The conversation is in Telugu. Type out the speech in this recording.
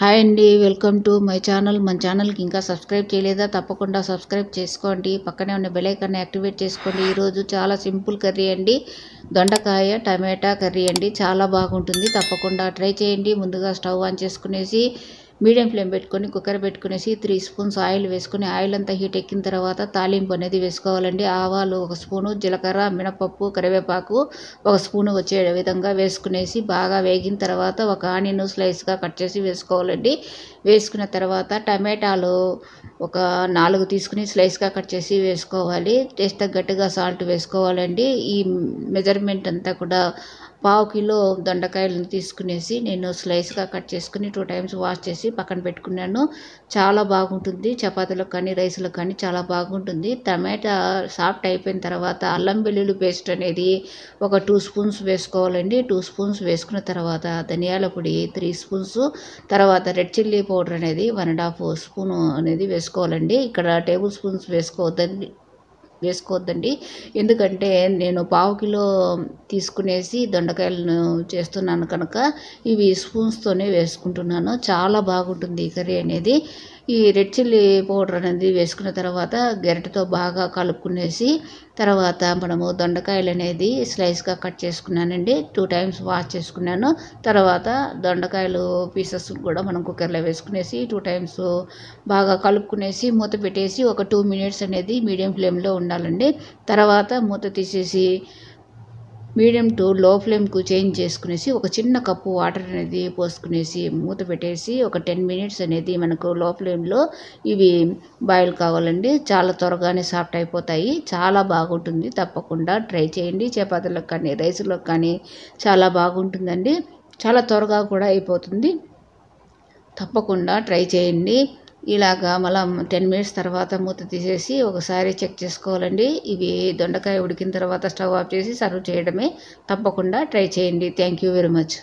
హాయ్ అండి వెల్కమ్ టు మై ఛానల్ మన ఛానల్కి ఇంకా సబ్స్క్రైబ్ చేయలేదా తప్పకుండా సబ్స్క్రైబ్ చేసుకోండి పక్కనే ఉన్న బెలైకాన్ని యాక్టివేట్ చేసుకోండి ఈరోజు చాలా సింపుల్ కర్రీ అండి దొండకాయ టమాటా కర్రీ అండి చాలా బాగుంటుంది తప్పకుండా ట్రై చేయండి ముందుగా స్టవ్ ఆన్ చేసుకునేసి మీడియం ఫ్లేమ్ పెట్టుకొని కుక్కర్ పెట్టుకునేసి త్రీ స్పూన్స్ ఆయిల్ వేసుకొని ఆయిల్ అంతా హీట్ ఎక్కిన తర్వాత తాలింపు అనేది వేసుకోవాలండి ఆవాలు ఒక స్పూను జీలకర్ర మినపప్పు కరివేపాకు ఒక స్పూను వచ్చే విధంగా వేసుకునేసి బాగా వేగిన తర్వాత ఒక ఆనియన్ స్లైస్గా కట్ చేసి వేసుకోవాలండి వేసుకున్న తర్వాత టమాటాలు ఒక నాలుగు తీసుకుని స్లైస్గా కట్ చేసి వేసుకోవాలి టేస్ట్ తగ్గట్టుగా సాల్ట్ వేసుకోవాలండి ఈ మెజర్మెంట్ అంతా కూడా పావు కిలో దొండకాయలను తీసుకునేసి నేను స్లైస్గా కట్ చేసుకుని టూ టైమ్స్ వాష్ చేసి పక్కన పెట్టుకున్నాను చాలా బాగుంటుంది చపాతీలకు కానీ రైస్లకు కానీ చాలా బాగుంటుంది టమాటా సాఫ్ట్ అయిపోయిన తర్వాత అల్లం వెల్లుల్లి పేస్ట్ అనేది ఒక టూ స్పూన్స్ వేసుకోవాలండి టూ స్పూన్స్ వేసుకున్న తర్వాత ధనియాల పొడి త్రీ స్పూన్స్ తర్వాత రెడ్ చిల్లీ పౌడర్ అనేది వన్ అండ్ హాఫ్ స్పూన్ అనేది వేసుకోవాలండి ఇక్కడ టేబుల్ స్పూన్స్ వేసుకోవద్దండి వేసుకోవద్దండి ఎందుకంటే నేను పావు కిలో తీసుకునేసి దొండకాయలను చేస్తున్నాను కనుక ఇవి స్పూన్స్తోనే వేసుకుంటున్నాను చాలా బాగుంటుంది ఈ కర్రీ అనేది ఈ రెడ్ చిల్లీ పౌడర్ అనేది వేసుకున్న తర్వాత గరిటతో బాగా కలుపుకునేసి తర్వాత మనము దొండకాయలు అనేది స్లైస్గా కట్ చేసుకున్నానండి టూ టైమ్స్ వాష్ చేసుకున్నాను తర్వాత దొండకాయలు పీసెస్ కూడా మనం కుక్కర్లో వేసుకునేసి టూ టైమ్స్ బాగా కలుపుకునేసి మూత పెట్టేసి ఒక టూ మినిట్స్ అనేది మీడియం ఫ్లేమ్లో ఉండాలండి తర్వాత మూత తీసేసి మీడియం టు లో ఫ్లేమ్కు చేంజ్ చేసుకునేసి ఒక చిన్న కప్పు వాటర్ అనేది పోసుకునేసి మూత పెట్టేసి ఒక టెన్ మినిట్స్ అనేది మనకు లో ఫ్లేమ్లో ఇవి బాయిల్ కావాలండి చాలా త్వరగానే సాఫ్ట్ అయిపోతాయి చాలా బాగుంటుంది తప్పకుండా ట్రై చేయండి చపాతీలకు కానీ రైస్లకు కానీ చాలా బాగుంటుందండి చాలా త్వరగా కూడా అయిపోతుంది తప్పకుండా ట్రై చేయండి ఇలాగా మళ్ళీ టెన్ మినిట్స్ తర్వాత మూత తీసేసి ఒకసారి చెక్ చేసుకోవాలండి ఇవి దొండకాయ ఉడికిన తర్వాత స్టవ్ ఆఫ్ చేసి సర్వ్ చేయడమే తప్పకుండా ట్రై చేయండి థ్యాంక్ యూ వెరీ మచ్